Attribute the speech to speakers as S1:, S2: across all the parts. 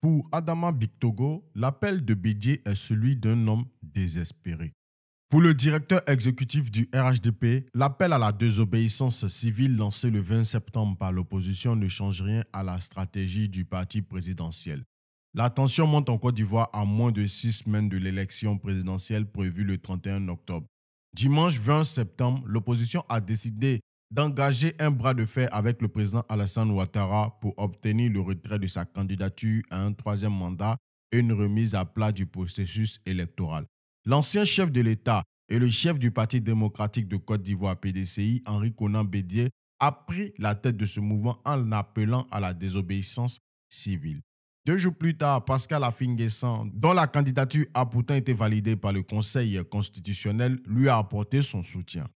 S1: Pour Adama Bictogo, l'appel de Bédier est celui d'un homme désespéré. Pour le directeur exécutif du RHDP, l'appel à la désobéissance civile lancé le 20 septembre par l'opposition ne change rien à la stratégie du parti présidentiel. La tension monte en Côte d'Ivoire à moins de six semaines de l'élection présidentielle prévue le 31 octobre. Dimanche 20 septembre, l'opposition a décidé d'engager un bras de fer avec le président Alassane Ouattara pour obtenir le retrait de sa candidature à un troisième mandat et une remise à plat du processus électoral. L'ancien chef de l'État et le chef du Parti démocratique de Côte d'Ivoire PDCI, Henri Conan Bédier, a pris la tête de ce mouvement en appelant à la désobéissance civile. Deux jours plus tard, Pascal Afingessan, dont la candidature a pourtant été validée par le Conseil constitutionnel, lui a apporté son soutien.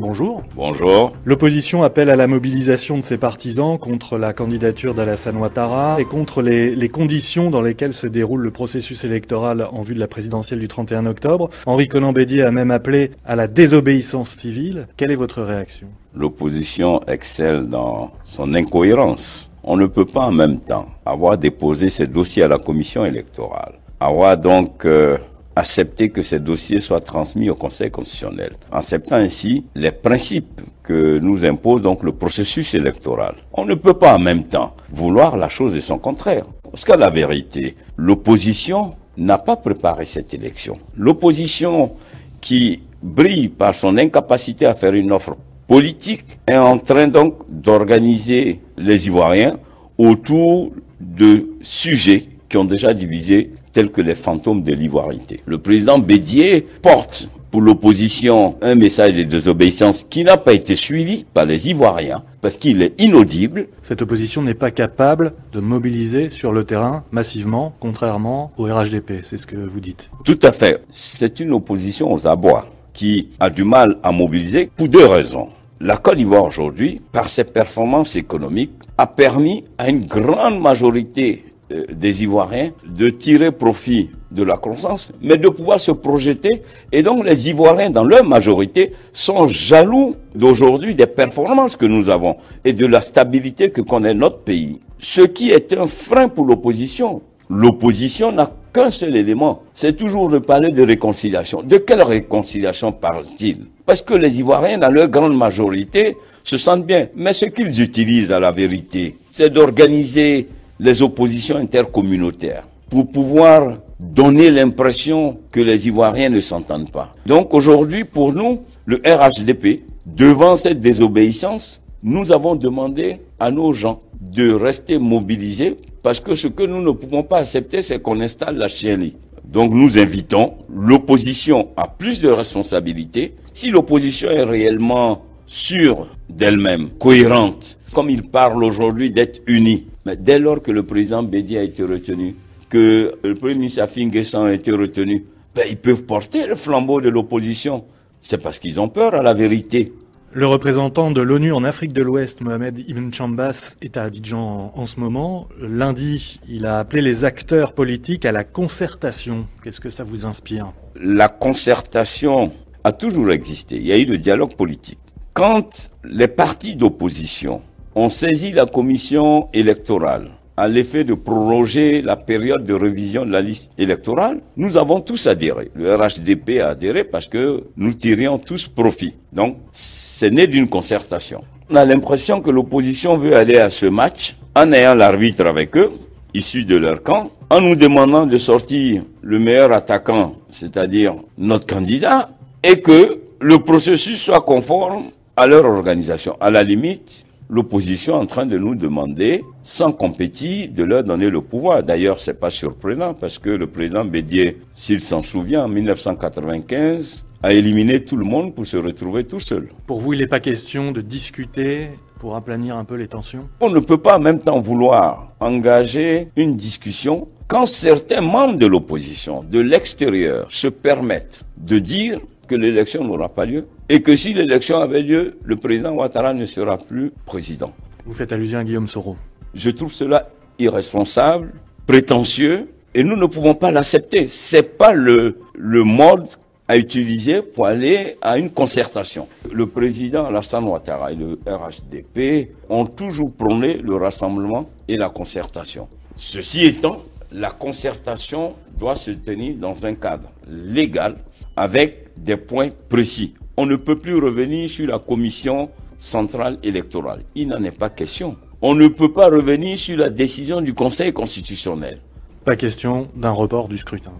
S2: bonjour. Bonjour. L'opposition appelle à la mobilisation de ses partisans contre la candidature d'Alassane Ouattara et contre les,
S3: conditions
S2: dans lesquelles se déroule le processus électoral en vue de la présidentielle du 31 octobre. Henri Conan Bédier a même appelé à la désobéissance civile. Quelle est votre réaction
S3: L'opposition excelle dans son incohérence. On ne peut pas en même temps avoir déposé ses dossiers à la commission électorale, avoir donc euh, accepter que ces dossiers soient transmis au Conseil constitutionnel, acceptant ainsi les principes que nous impose donc le processus électoral. On ne peut pas en même temps vouloir la chose et son contraire. Parce qu'à la vérité, l'opposition n'a pas préparé cette élection. L'opposition qui brille par son incapacité à faire une offre politique est en train donc d'organiser les Ivoiriens autour de sujets qui ont déjà divisé tels que les fantômes de l'ivoirité. Le président Bédier porte pour l'opposition un message de désobéissance qui n'a pas été suivi par les Ivoiriens parce qu'il est inaudible.
S2: Cette opposition n'est pas capable de mobiliser sur le terrain massivement, contrairement au RHDP, c'est ce que vous dites.
S3: Tout à fait. C'est une opposition aux abois qui a du mal à mobiliser pour deux raisons. La Côte d'Ivoire aujourd'hui, par ses performances économiques, a permis à une grande majorité euh, des Ivoiriens de tirer profit de la croissance, mais de pouvoir se projeter. Et donc les Ivoiriens, dans leur majorité, sont jaloux d'aujourd'hui des performances que nous avons et de la stabilité que connaît notre pays. Ce qui est un frein pour l'opposition. L'opposition n'a qu'un seul élément, c'est toujours de parler de réconciliation. De quelle réconciliation parle-t-il Parce que les Ivoiriens, dans leur grande majorité, se sentent bien. Mais ce qu'ils utilisent à la vérité, c'est d'organiser les oppositions intercommunautaires pour pouvoir donner l'impression que les Ivoiriens ne s'entendent pas. Donc aujourd'hui, pour nous, le RHDP, devant cette désobéissance, nous avons demandé à nos gens de rester mobilisés parce que ce que nous ne pouvons pas accepter, c'est qu'on installe la chienlit. Donc nous invitons l'opposition à plus de responsabilités. Si l'opposition est réellement sûre d'elle-même, cohérente, comme ils parlent aujourd'hui d'être unis. Mais dès lors que le président Bédi a été retenu, que le premier ministre Afin a été retenu, ben, ils peuvent porter le flambeau de l'opposition. C'est parce qu'ils ont peur à la vérité.
S2: Le représentant de l'ONU en Afrique de l'Ouest, Mohamed Ibn Chambas, est à Abidjan en, ce moment. Lundi, il a appelé les acteurs politiques à la concertation. Qu'est-ce que ça vous inspire
S3: La concertation a toujours existé. Il y a eu le dialogue politique. Quand les partis d'opposition ont saisi la commission électorale à l'effet de proroger la période de révision de la liste électorale, nous avons tous adhéré. Le RHDP a adhéré parce que nous tirions tous profit. Donc, ce n'est d'une concertation. On a l'impression que l'opposition veut aller à ce match en ayant l'arbitre avec eux, issu de leur camp, en nous demandant de sortir le meilleur attaquant, c'est-à-dire notre candidat, et que le processus soit conforme à leur organisation. À la limite, l'opposition est en train de nous demander, sans compétit, de leur donner le pouvoir. D'ailleurs, c'est pas surprenant parce que le président Bédier, s'il s'en souvient, en 1995, a éliminé tout le monde pour se retrouver tout seul.
S2: Pour vous, il n'est pas question de discuter pour aplanir un peu les tensions
S3: On ne peut pas en même temps vouloir engager une discussion quand certains membres de l'opposition, de l'extérieur, se permettent de dire que l'élection n'aura pas lieu et que si l'élection avait lieu, le président Ouattara ne sera plus président. Vous faites allusion à Guillaume Soro. Je trouve cela irresponsable, prétentieux et nous ne pouvons pas l'accepter. C'est pas le, le mode à utiliser pour aller à une concertation. Le président Alassane Ouattara et le RHDP ont toujours prôné le rassemblement et la concertation. Ceci étant, la concertation doit se tenir dans un cadre légal avec des points précis. On ne peut plus revenir sur la commission centrale électorale. Il n'en est pas question. On ne peut pas revenir sur la décision du Conseil constitutionnel.
S2: Pas question d'un report du scrutin.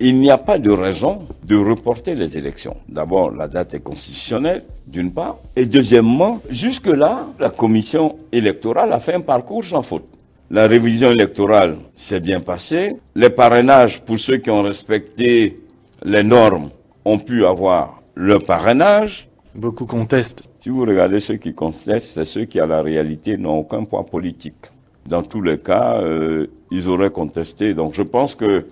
S3: Il n'y a pas de raison de reporter les élections. D'abord, la date est constitutionnelle, d'une part. Et deuxièmement, jusque-là, la commission électorale a fait un parcours sans faute. La révision électorale s'est bien passée. Les parrainages, pour ceux qui ont respecté les normes, ont pu avoir le parrainage. Beaucoup contestent. Si vous regardez ceux qui contestent, c'est ceux qui, à la réalité, n'ont aucun poids politique. Dans tous les cas, euh, ils auraient contesté. Donc je pense qu'il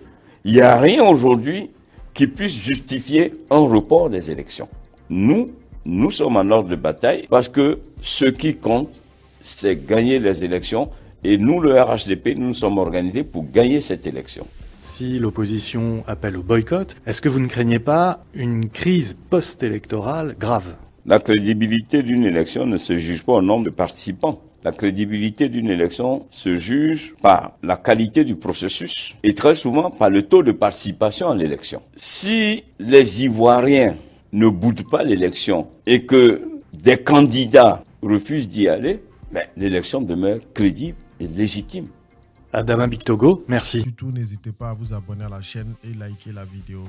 S3: n'y a rien aujourd'hui qui puisse justifier un report des élections. Nous, nous sommes en ordre de bataille parce que ce qui compte, c'est gagner les élections. Et nous, le RHDP, nous nous sommes organisés pour gagner cette élection
S2: si l'opposition appelle au boycott, est-ce que vous ne craignez pas une crise post-électorale grave
S3: La crédibilité d'une élection ne se juge pas au nombre de participants. La crédibilité d'une élection se juge par la qualité du processus et très souvent par le taux de participation à l'élection. Si les Ivoiriens ne boutent pas l'élection et que des candidats refusent d'y aller, mais ben, l'élection demeure crédible et légitime. Adama Bictogo. Merci. Du tout,
S1: n'hésitez pas à vous abonner à la chaîne et liker la vidéo.